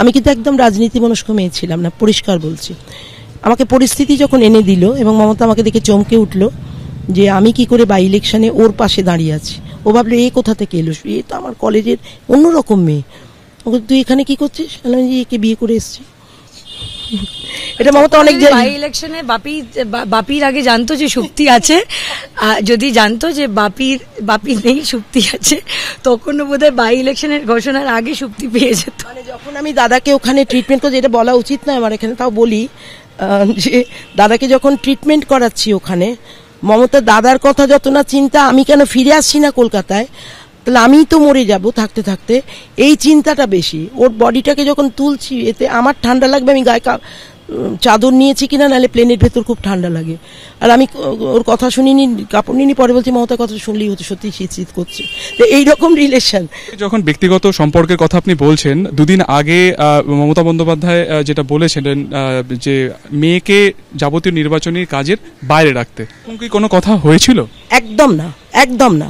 আমি কিন্তু একদম রাজনীতি মনস্ক মেয়ে ছিলাম না পরিষ্কার বলছি আমাকে পরিস্থিতি যখন এনে দিল এবং মমতা আমাকে দেখে চমকে উঠল যে আমি কি করে বাই ইলেকশানে ওর পাশে দাঁড়িয়ে আছি ও ভাবলো এ কোথা থেকে এলো এ তো আমার কলেজের অন্যরকম মেয়ে তুই এখানে কি করছিস আমি একে বিয়ে করে এসছি এটা মমতা অনেক বাই ইলেকশনে বাপি বাপির আগে জানতো যে শক্তি আছে যদি জানতো যে বাপির বাপি নেই শক্তি আছে তখন বোধহয় বাই ইলেকশনের ঘোষণার আগে সুপ্তি পেয়ে যেত মানে যখন আমি দাদাকে ওখানে ট্রিটমেন্ট করছি এটা বলা উচিত না আমার এখানে তাও বলি যে দাদাকে যখন ট্রিটমেন্ট করাচ্ছি ওখানে মমতা দাদার কথা যত না চিন্তা আমি কেন ফিরে আসছি না কলকাতায় তাহলে আমিই তো মরে যাব থাকতে থাকতে এই চিন্তাটা বেশি ওর বডিটাকে যখন তুলছি এতে আমার ঠান্ডা লাগবে আমি গায়ে চাদর নিয়েছি কিনা নাহলে প্লেনের ভেতর খুব ঠান্ডা লাগে আর আমি ওর কথা শুনিনি কাপড় নিনি পরে বলছি মমতার কথা শুনলেই হতো সত্যি শীত শীত করছে তো এইরকম রিলেশন যখন ব্যক্তিগত সম্পর্কের কথা আপনি বলছেন দুদিন আগে মমতা বন্দ্যোপাধ্যায় যেটা বলেছিলেন যে মেয়েকে যাবতীয় নির্বাচনী কাজের বাইরে রাখতে কি কোনো কথা হয়েছিল একদম না একদম না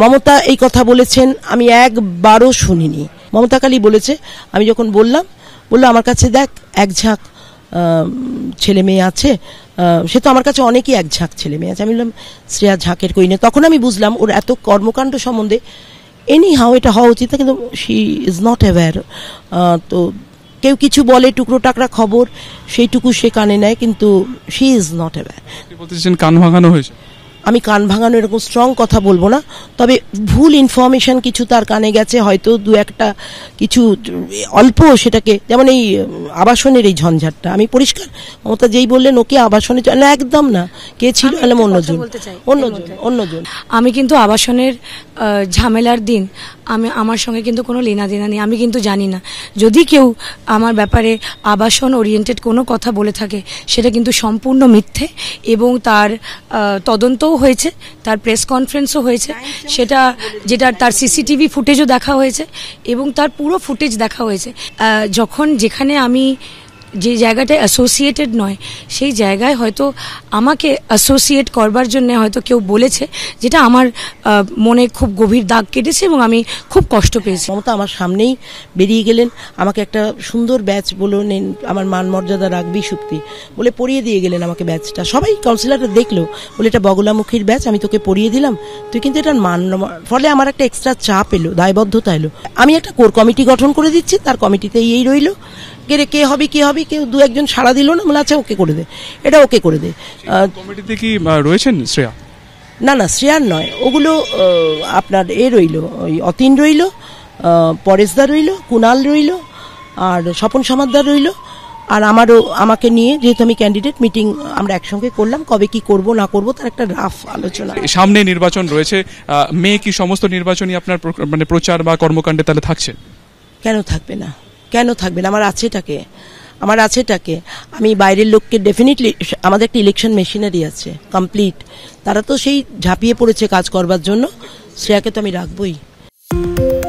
মমতা এই কথা বলেছেন আমি একবারও শুনিনি মমতা কালী বলেছে আমি যখন বললাম বললো আমার কাছে দেখ এক ঝাঁক ছেলে মেয়ে আছে সে তো আমার কাছে অনেকেই এক ঝাঁক ছেলে মেয়ে আছে আমি বললাম শ্রেয়া ঝাঁকের কই না তখন আমি বুঝলাম ওর এত কর্মকাণ্ড সম্বন্ধে এনি হাও এটা হওয়া উচিত কিন্তু শি ইজ নট অ্যাওয়্যার তো কেউ কিছু বলে টুকরো টাকরা খবর সেইটুকু সে কানে নেয় কিন্তু শি ইজ নট অ্যাওয়্যার কান ভাঙানো হয়েছে আমি কান ভাঙানো এরকম স্ট্রং কথা বলবো না তবে ভুল ইনফরমেশান কিছু তার কানে গেছে হয়তো দু একটা কিছু অল্প সেটাকে যেমন এই আবাসনের এই ঝঞ্ঝাটটা আমি পরিষ্কার মমতা যেই বললেন ওকে আবাসনে না একদম না কে ছিল অন্যজন অন্যজন অন্যজন আমি কিন্তু আবাসনের ঝামেলার দিন আমি আমার সঙ্গে কিন্তু কোনো লেনা দেনা নেই আমি কিন্তু জানি না যদি কেউ আমার ব্যাপারে আবাসন ওরিয়েন্টেড কোনো কথা বলে থাকে সেটা কিন্তু সম্পূর্ণ মিথ্যে এবং তার তদন্তও সভাও হয়েছে তার প্রেস কনফারেন্সও হয়েছে সেটা যেটা তার সিসিটিভি ফুটেজও দেখা হয়েছে এবং তার পুরো ফুটেজ দেখা হয়েছে যখন যেখানে আমি যে জায়গাটায় অ্যাসোসিয়েটেড নয় সেই জায়গায় হয়তো আমাকে অ্যাসোসিয়েট করবার জন্য হয়তো কেউ বলেছে যেটা আমার মনে খুব গভীর দাগ কেটেছে এবং আমি খুব কষ্ট পেয়েছি মমতা আমার সামনেই বেরিয়ে গেলেন আমাকে একটা সুন্দর ব্যাচ বলে নেন আমার মান মর্যাদা রাখবি শক্তি বলে পড়িয়ে দিয়ে গেলেন আমাকে ব্যাচটা সবাই কাউন্সিলারটা দেখলো বলে এটা বগলামুখীর ব্যাচ আমি তোকে পড়িয়ে দিলাম তুই কিন্তু এটা মান ফলে আমার একটা এক্সট্রা চাপ এলো দায়বদ্ধতা এলো আমি একটা কোর কমিটি গঠন করে দিচ্ছি তার কমিটিতে এই রইল কে কে হবে কে হবে কেউ দু একজন সাড়া দিল না বলে আচ্ছা ওকে করে দে এটা ওকে করে দে কমিটিতে কি রয়েছেন শ্রেয়া না না শ্রেয়ার নয় ওগুলো আপনার এ রইল ওই অতীন রইল পরেশদা রইল কুণাল রইল আর স্বপন সমাদ্দার রইল আর আমারও আমাকে নিয়ে যেহেতু আমি ক্যান্ডিডেট মিটিং আমরা একসঙ্গে করলাম কবে কি করব না করব তার একটা রাফ আলোচনা সামনে নির্বাচন রয়েছে মে কি সমস্ত নির্বাচনই আপনার মানে প্রচার বা কর্মকাণ্ডে তাহলে থাকছে কেন থাকবে না কেন থাকবে না আমার আছে এটাকে আমার আছেটাকে আমি বাইরের লোককে ডেফিনেটলি আমাদের একটা ইলেকশন মেশিনারি আছে কমপ্লিট তারা তো সেই ঝাঁপিয়ে পড়েছে কাজ করবার জন্য শ্রেয়াকে তো আমি রাখবোই